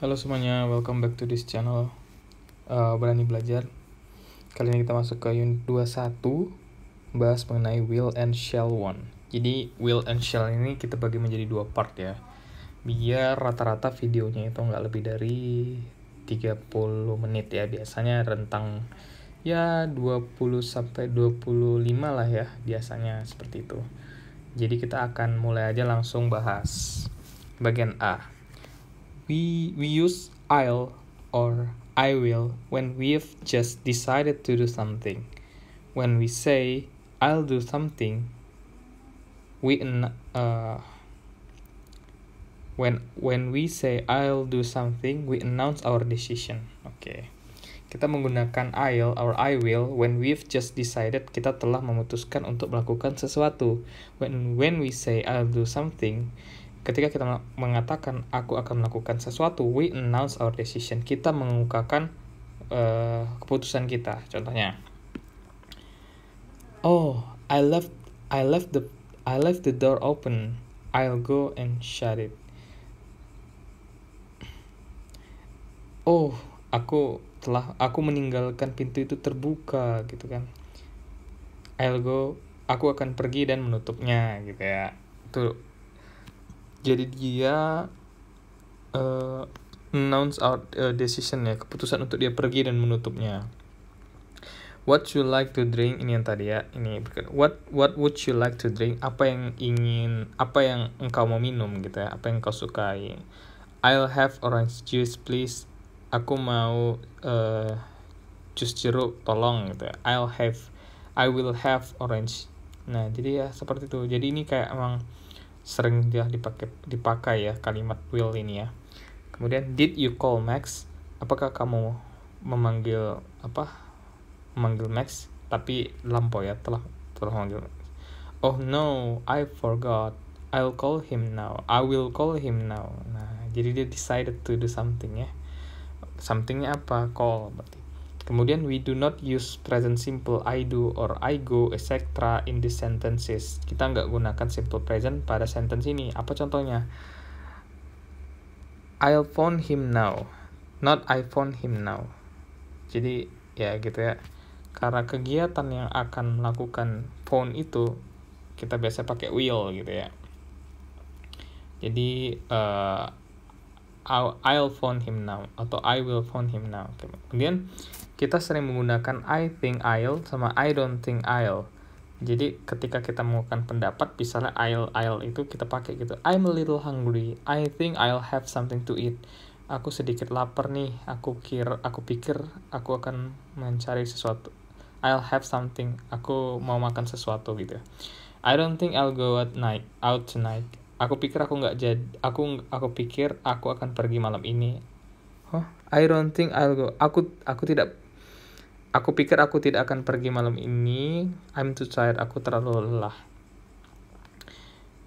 Halo semuanya, welcome back to this channel uh, Berani Belajar Kali ini kita masuk ke unit 21 Bahas mengenai will and shell one Jadi will and shell ini kita bagi menjadi dua part ya Biar rata-rata videonya itu nggak lebih dari 30 menit ya Biasanya rentang ya 20-25 lah ya Biasanya seperti itu Jadi kita akan mulai aja langsung bahas Bagian A we, we use I'll or I will when we've just decided to do something. When we say I'll do something, we uh, when when we say I'll do something, we announce our decision. Oke. Okay. Kita menggunakan I'll or I will when we've just decided kita telah memutuskan untuk melakukan sesuatu. When when we say I'll do something, Ketika kita mengatakan aku akan melakukan sesuatu, we announce our decision. Kita mengungkapkan uh, eh, keputusan kita. Contohnya, oh, I left, I left the, I left the door open. I'll go and shut it. Oh, aku telah, aku meninggalkan pintu itu terbuka, gitu kan? I'll go, aku akan pergi dan menutupnya, gitu ya. Itu jadi dia uh, announce out uh, decision ya keputusan untuk dia pergi dan menutupnya what you like to drink ini yang tadi ya ini what what would you like to drink apa yang ingin apa yang engkau mau minum gitu ya apa yang engkau sukai I'll have orange juice please aku mau uh, jus jeruk tolong gitu ya. I'll have I will have orange nah jadi ya seperti itu jadi ini kayak emang sering dia dipakai dipakai ya kalimat will ini ya. Kemudian did you call Max? Apakah kamu memanggil apa? Memanggil Max tapi lampau ya telah telah memanggil. Oh no, I forgot. I'll call him now. I will call him now. Nah, jadi dia decided to do something ya. Somethingnya apa? Call berarti. Kemudian we do not use present simple I do or I go etc in these sentences. Kita nggak gunakan simple present pada sentence ini. Apa contohnya? I'll phone him now, not I phone him now. Jadi ya gitu ya. Karena kegiatan yang akan melakukan phone itu kita biasa pakai will gitu ya. Jadi uh, I'll, I'll phone him now atau I will phone him now. Kemudian kita sering menggunakan I think I'll sama I don't think I'll. Jadi ketika kita mengucapkan pendapat, misalnya I'll, I'll itu kita pakai gitu. I'm a little hungry. I think I'll have something to eat. Aku sedikit lapar nih. Aku kira, aku pikir aku akan mencari sesuatu. I'll have something. Aku mau makan sesuatu gitu. I don't think I'll go at night out tonight. Aku pikir aku nggak jadi. Aku aku pikir aku akan pergi malam ini. Huh? I don't think I'll go. Aku aku tidak Aku pikir aku tidak akan pergi malam ini. I'm too tired. Aku terlalu lelah.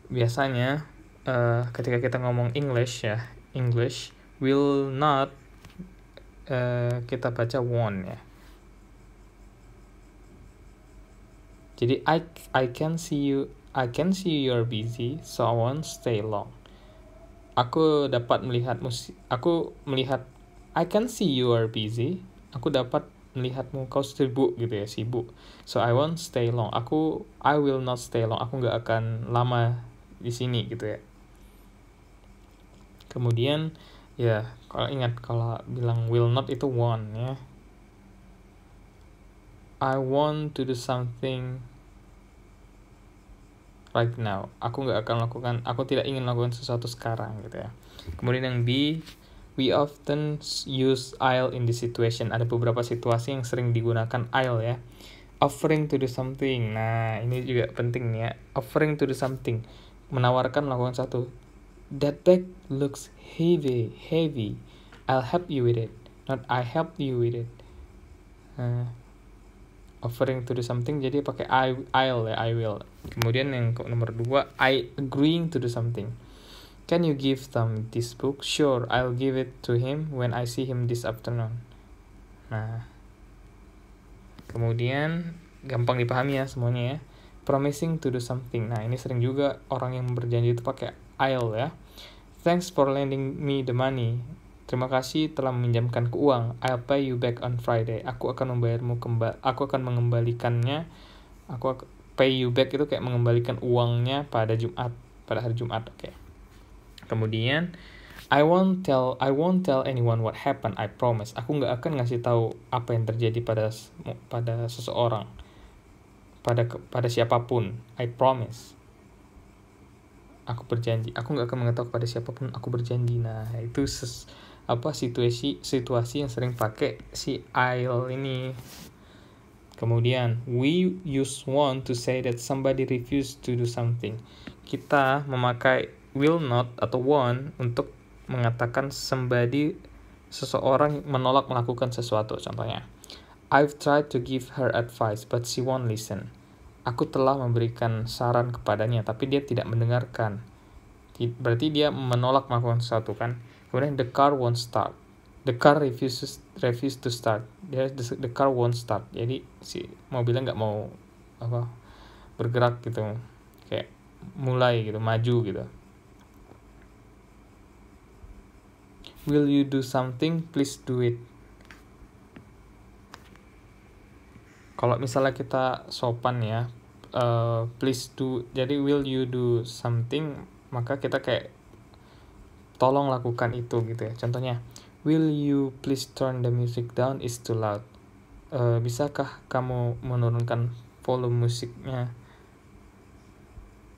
Biasanya uh, ketika kita ngomong English ya, English will not uh, kita baca won ya. Jadi I I can see you I can see you're busy, so I won't stay long. Aku dapat melihat musik. Aku melihat I can see you are busy. Aku dapat melihatmu kau sibuk gitu ya sibuk so I won't stay long aku I will not stay long aku nggak akan lama di sini gitu ya kemudian ya kalau ingat kalau bilang will not itu want ya I want to do something right now aku nggak akan lakukan aku tidak ingin lakukan sesuatu sekarang gitu ya kemudian yang B We often use I'll in this situation. Ada beberapa situasi yang sering digunakan I'll ya. Offering to do something. Nah, ini juga penting nih ya. Offering to do something. Menawarkan melakukan satu. That bag looks heavy, heavy. I'll help you with it. Not I help you with it. Uh, offering to do something jadi pakai I I'll ya I will. Kemudian yang nomor dua I agreeing to do something Can you give them this book? Sure, I'll give it to him when I see him this afternoon. Nah, kemudian gampang dipahami ya semuanya ya. Promising to do something. Nah, ini sering juga orang yang berjanji itu pakai I'll ya. Thanks for lending me the money. Terima kasih telah meminjamkan ke uang. I'll pay you back on Friday. Aku akan membayarmu kembali. Aku akan mengembalikannya. Aku pay you back itu kayak mengembalikan uangnya pada Jumat, pada hari Jumat. Oke. Okay. Kemudian I won't tell I won't tell anyone what happened. I promise. Aku nggak akan ngasih tahu apa yang terjadi pada pada seseorang, pada pada siapapun. I promise. Aku berjanji. Aku nggak akan mengetahui pada siapapun. Aku berjanji. Nah itu ses, apa situasi situasi yang sering pakai si I'll ini. Kemudian we use want to say that somebody refused to do something. Kita memakai will not atau won untuk mengatakan sembadi seseorang menolak melakukan sesuatu contohnya I've tried to give her advice but she won't listen aku telah memberikan saran kepadanya tapi dia tidak mendengarkan berarti dia menolak melakukan sesuatu kan kemudian the car won't start the car refuses refuse to start the, the car won't start jadi si mobilnya nggak mau apa bergerak gitu kayak mulai gitu maju gitu Will you do something? Please do it. Kalau misalnya kita sopan ya, uh, please do. Jadi will you do something? Maka kita kayak tolong lakukan itu gitu ya. Contohnya, will you please turn the music down? It's too loud. Uh, bisakah kamu menurunkan volume musiknya?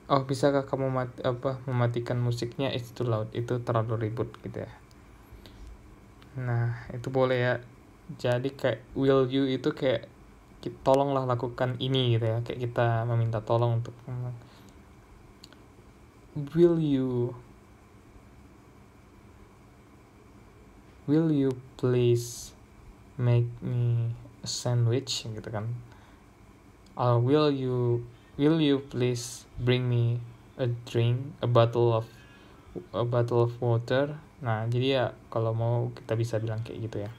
Oh, bisakah kamu mati, apa mematikan musiknya? It's too loud. Itu terlalu ribut gitu ya. Nah, itu boleh ya. Jadi kayak will you itu kayak tolonglah lakukan ini gitu ya. Kayak kita meminta tolong untuk will you will you please make me a sandwich gitu kan. Or will you will you please bring me a drink, a bottle of a bottle of water Nah, jadi ya kalau mau kita bisa bilang kayak gitu ya.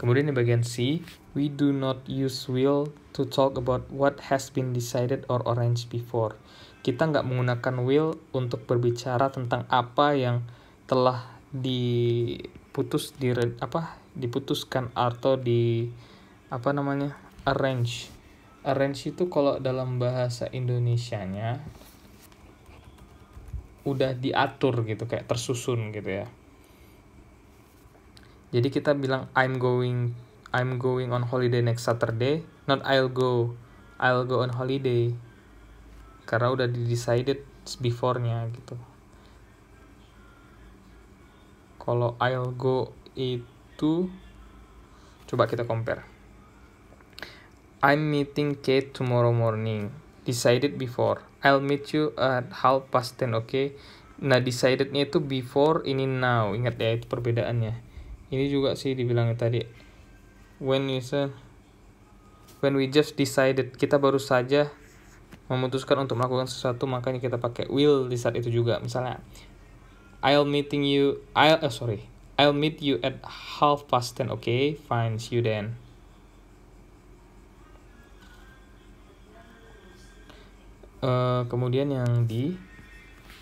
Kemudian di bagian C, we do not use will to talk about what has been decided or arranged before. Kita nggak menggunakan will untuk berbicara tentang apa yang telah diputus di apa diputuskan atau di apa namanya arrange. Arrange itu kalau dalam bahasa Indonesia nya udah diatur gitu kayak tersusun gitu ya jadi kita bilang I'm going I'm going on holiday next Saturday not I'll go I'll go on holiday karena udah di decided beforenya gitu kalau I'll go itu coba kita compare I'm meeting Kate tomorrow morning decided before I'll meet you at half past ten oke okay? nah decidednya itu before ini now ingat ya itu perbedaannya ini juga sih dibilangnya tadi when you said when we just decided kita baru saja memutuskan untuk melakukan sesuatu makanya kita pakai will di saat itu juga misalnya I'll meeting you I'll uh, sorry I'll meet you at half past ten okay fine see you then Uh, kemudian yang di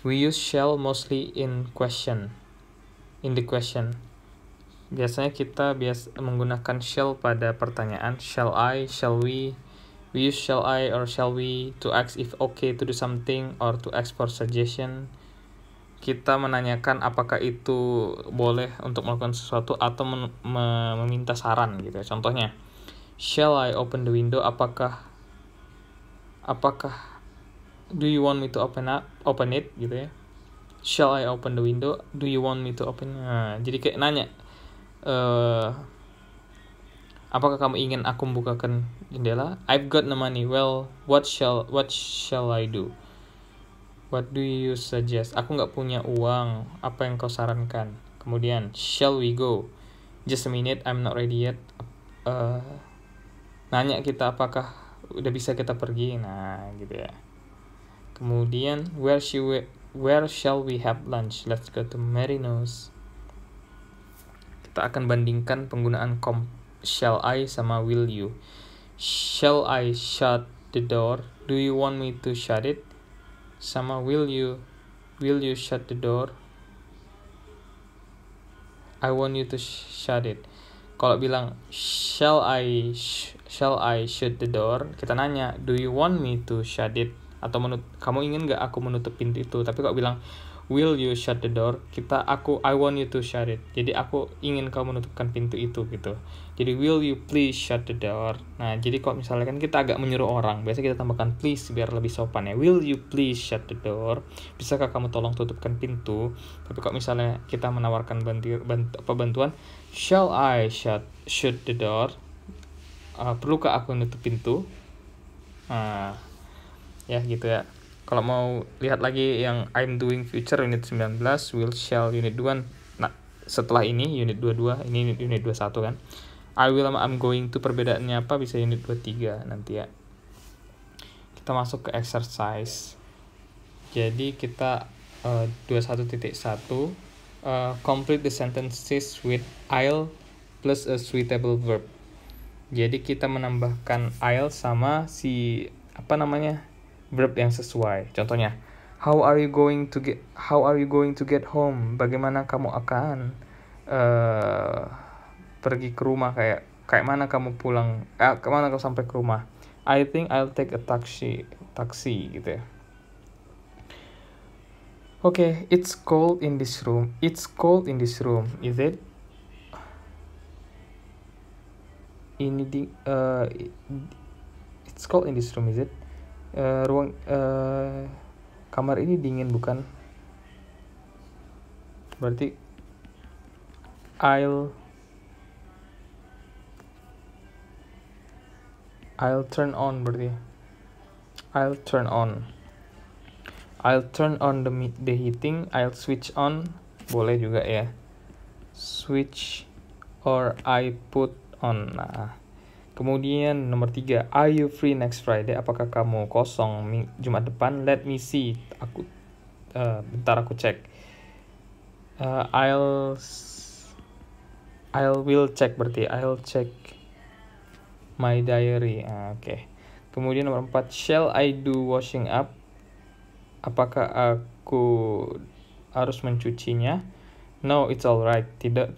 we use shall mostly in question. In the question. Biasanya kita bias menggunakan shall pada pertanyaan shall I, shall we, we use shall I or shall we to ask if okay to do something or to ask for suggestion. Kita menanyakan apakah itu boleh untuk melakukan sesuatu atau meminta saran gitu. Contohnya, shall I open the window? Apakah apakah do you want me to open up open it gitu ya shall I open the window do you want me to open nah, jadi kayak nanya uh, apakah kamu ingin aku membukakan jendela I've got no money well what shall what shall I do what do you suggest aku nggak punya uang apa yang kau sarankan kemudian shall we go just a minute I'm not ready yet uh, nanya kita apakah udah bisa kita pergi nah gitu ya Kemudian where she we, where shall we have lunch? Let's go to Marino's. Kita akan bandingkan penggunaan com shall I sama will you. Shall I shut the door? Do you want me to shut it? Sama will you will you shut the door? I want you to shut it. Kalau bilang shall I sh shall I shut the door? Kita nanya, do you want me to shut it? atau menut kamu ingin nggak aku menutup pintu itu tapi kok bilang will you shut the door kita aku I want you to shut it jadi aku ingin kau menutupkan pintu itu gitu jadi will you please shut the door nah jadi kok misalnya kan kita agak menyuruh orang biasanya kita tambahkan please biar lebih sopan ya will you please shut the door bisakah kamu tolong tutupkan pintu tapi kok misalnya kita menawarkan bantu, bantu apa bantuan shall I shut shut the door uh, perlukah aku menutup pintu nah ya gitu ya kalau mau lihat lagi yang I'm doing future unit 19 will shall unit 2 nah setelah ini unit 22 ini unit, unit 21 kan I will I'm going to perbedaannya apa bisa unit 23 nanti ya kita masuk ke exercise jadi kita uh, 21.1 uh, complete the sentences with I'll plus a suitable verb jadi kita menambahkan I'll sama si apa namanya verb yang sesuai. Contohnya, how are you going to get how are you going to get home? Bagaimana kamu akan uh, pergi ke rumah kayak kayak mana kamu pulang? Eh, kemana kamu sampai ke rumah? I think I'll take a taxi taxi gitu ya. Oke, okay, it's cold in this room. It's cold in this room, is it? Ini di uh, it's cold in this room, is it? uh, ruang uh, kamar ini dingin bukan berarti I'll I'll turn on berarti ya? I'll turn on I'll turn on the the heating I'll switch on boleh juga ya switch or I put on nah Kemudian nomor tiga, are you free next Friday? Apakah kamu kosong Jumat depan? Let me see. Aku uh, bentar aku cek. Uh, I'll I'll will check berarti I'll check my diary. Uh, Oke. Okay. Kemudian nomor empat, shall I do washing up? Apakah aku harus mencucinya? No, it's alright. Tidak,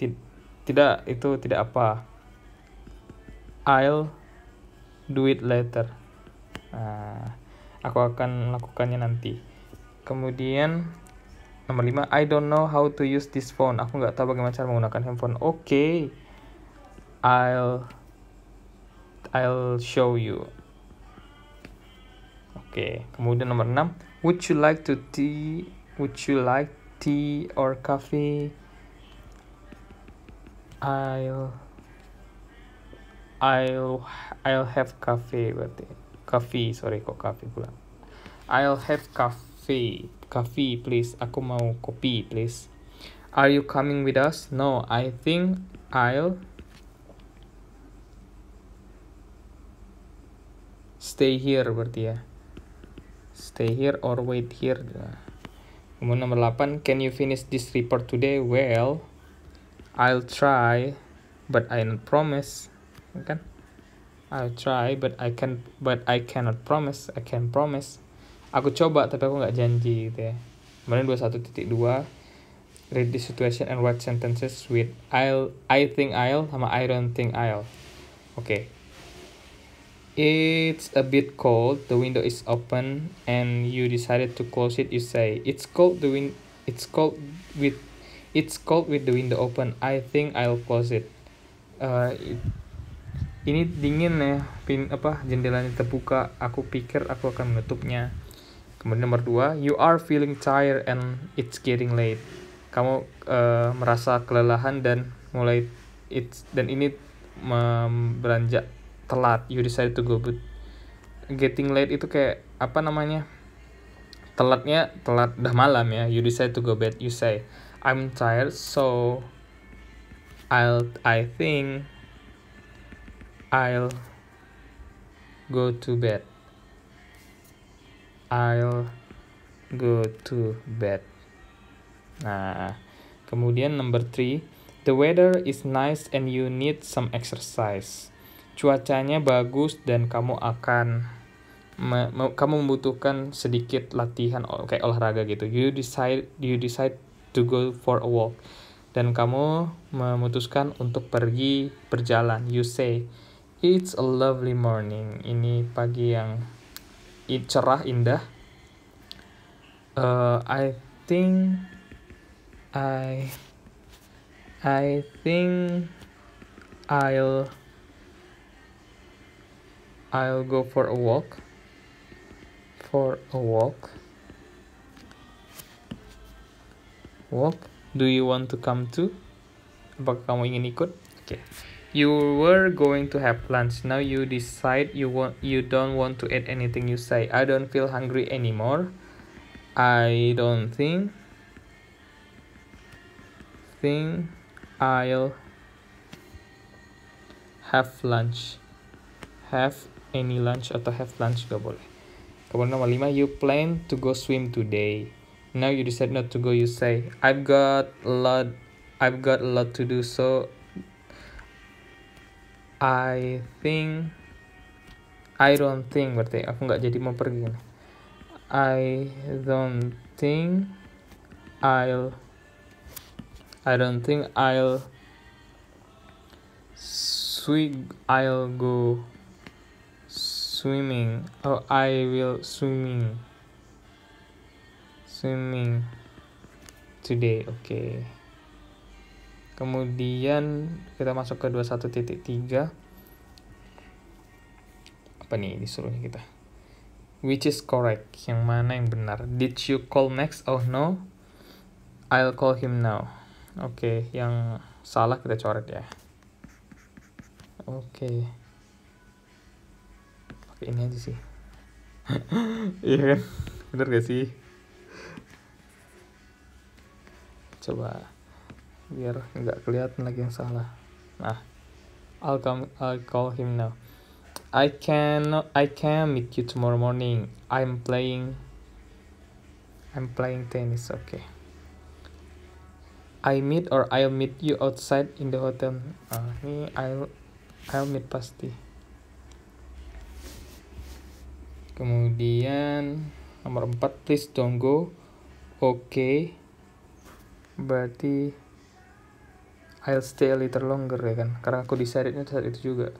tidak itu tidak apa I'll do it later. Nah, aku akan melakukannya nanti. Kemudian nomor 5 I don't know how to use this phone. Aku nggak tahu bagaimana cara menggunakan handphone. Oke. Okay. I'll I'll show you. Oke, okay. kemudian nomor 6 Would you like to tea? Would you like tea or coffee? I'll I'll I'll have cafe berarti coffee sorry kok kafe pula I'll have cafe coffee please aku mau kopi please Are you coming with us? No, I think I'll stay here berarti ya stay here or wait here kemudian nomor 8 can you finish this report today well I'll try but I don't promise kan I'll try but I can but I cannot promise I can promise aku coba tapi aku nggak janji gitu ya titik 21.2 read the situation and write sentences with I'll I think I'll sama I don't think I'll oke okay. It's a bit cold. The window is open and you decided to close it. You say, "It's cold. The wind, it's cold with it's cold with the window open. I think I'll close it." Uh, it ini dingin ya pin apa jendelanya terbuka aku pikir aku akan menutupnya kemudian nomor dua you are feeling tired and it's getting late kamu uh, merasa kelelahan dan mulai it's dan ini beranjak telat you decide to go but getting late itu kayak apa namanya telatnya telat udah malam ya you decide to go bed you say I'm tired so I'll I think I'll go to bed. I'll go to bed. Nah, kemudian number three, the weather is nice and you need some exercise. Cuacanya bagus dan kamu akan me, me, kamu membutuhkan sedikit latihan kayak olahraga gitu. You decide you decide to go for a walk dan kamu memutuskan untuk pergi berjalan. You say It's a lovely morning. Ini pagi yang cerah indah. Uh, I think I I think I'll I'll go for a walk. For a walk. Walk. Do you want to come too? Apakah kamu ingin ikut? Oke. Okay. you were going to have lunch now you decide you want you don't want to eat anything you say i don't feel hungry anymore i don't think think i'll have lunch have any lunch atau have lunch gak boleh kemudian nomor 5 you plan to go swim today now you decide not to go you say i've got a lot i've got a lot to do so I think I don't think berarti aku nggak jadi mau pergi I don't think I'll I don't think I'll swim I'll go swimming or oh, I will swimming swimming today okay kemudian kita masuk ke 21.3 apa nih disuruhnya kita which is correct yang mana yang benar did you call next oh no I'll call him now oke okay, yang salah kita coret ya oke okay. pakai ini aja sih iya kan bener gak sih coba biar nggak kelihatan lagi yang salah nah I'll come I'll call him now I can I can meet you tomorrow morning I'm playing I'm playing tennis okay I meet or I'll meet you outside in the hotel ah ini I'll I'll meet pasti kemudian nomor 4 please don't go oke okay. berarti I'll stay a little longer ya kan karena aku decidednya saat itu juga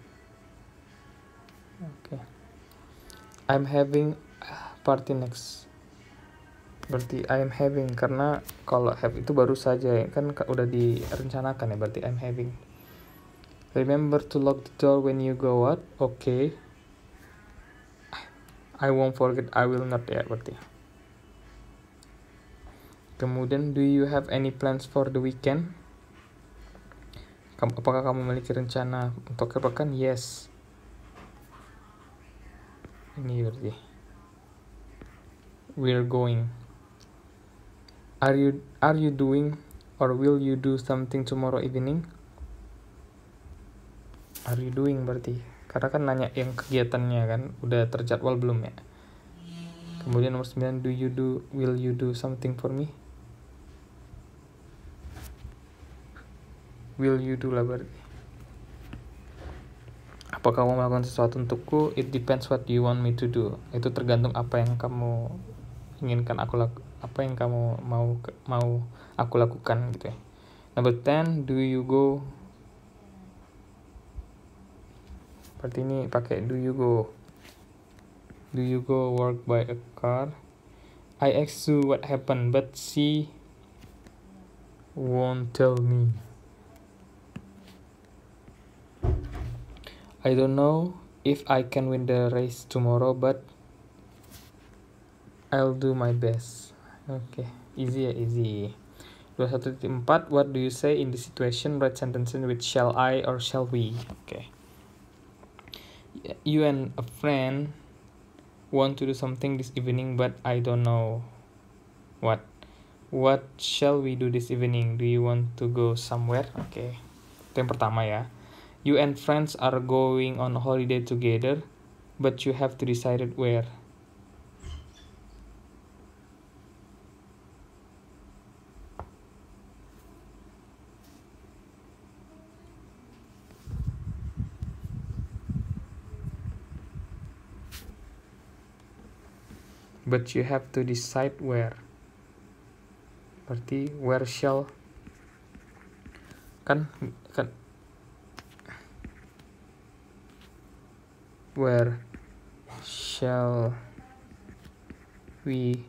oke okay. I'm having party next berarti I'm having karena kalau have itu baru saja ya kan udah direncanakan ya berarti I'm having remember to lock the door when you go out oke okay. I won't forget I will not ya berarti kemudian do you have any plans for the weekend kamu, apakah kamu memiliki rencana untuk pekan? yes ini berarti we're going are you are you doing or will you do something tomorrow evening are you doing berarti karena kan nanya yang kegiatannya kan udah terjadwal belum ya kemudian nomor 9 do you do will you do something for me will you do lah berarti apa kamu melakukan sesuatu untukku it depends what you want me to do itu tergantung apa yang kamu inginkan aku laku apa yang kamu mau mau aku lakukan gitu ya number 10 do you go seperti ini pakai do you go do you go work by a car I asked you what happened but she won't tell me I don't know if I can win the race tomorrow, but I'll do my best. Oke, okay. easy ya, easy. 21.4 What do you say in the situation? Write sentences with shall I or shall we? Okay. You and a friend want to do something this evening, but I don't know what. What shall we do this evening? Do you want to go somewhere? Okay. Itu yang pertama ya. You and friends are going on holiday together, but you have to decide where. but you have to decide where berarti where shall kan kan Where shall we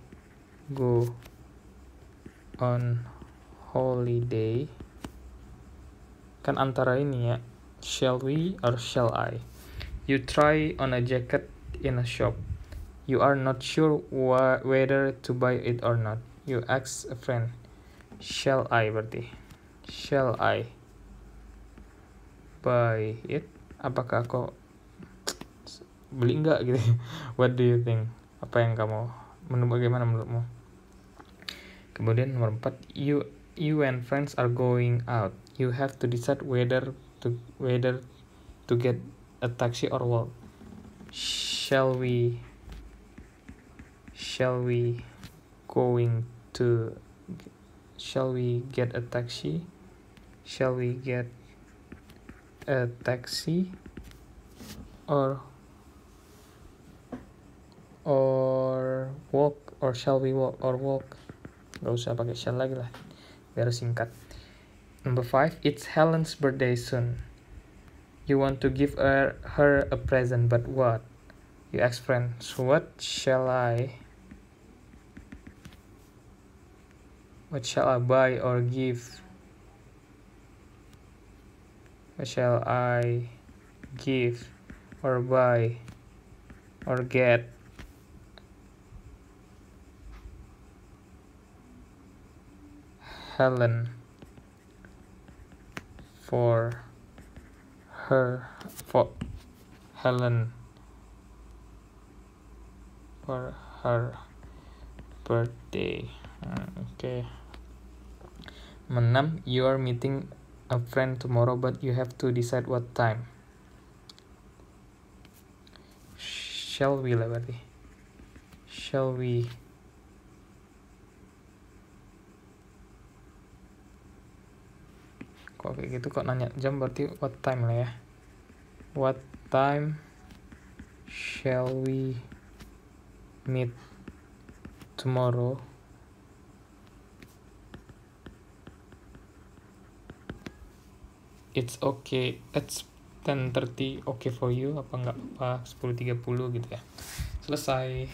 go on holiday? Kan antara ini ya. Shall we or shall I? You try on a jacket in a shop. You are not sure wha- whether to buy it or not. You ask a friend. Shall I berarti? Shall I buy it? Apakah aku beli nggak gitu what do you think apa yang kamu menu bagaimana menurutmu kemudian nomor 4 you you and friends are going out you have to decide whether to whether to get a taxi or walk shall we shall we going to shall we get a taxi shall we get a taxi or or walk or shall we walk or walk gak usah pakai shall lagi lah biar singkat number five it's Helen's birthday soon you want to give her, her a present but what you ask friends what shall I what shall I buy or give what shall I give or buy or get Helen for her for Helen for her birthday. Hmm, okay. Menam, you are meeting a friend tomorrow, but you have to decide what time. Shall we, lah Shall we? kok kayak gitu kok nanya jam berarti what time lah ya what time shall we meet tomorrow it's okay it's 10.30 okay for you apa nggak apa 10.30 gitu ya selesai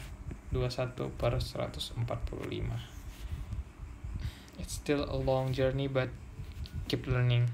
21 per 145 it's still a long journey but keep learning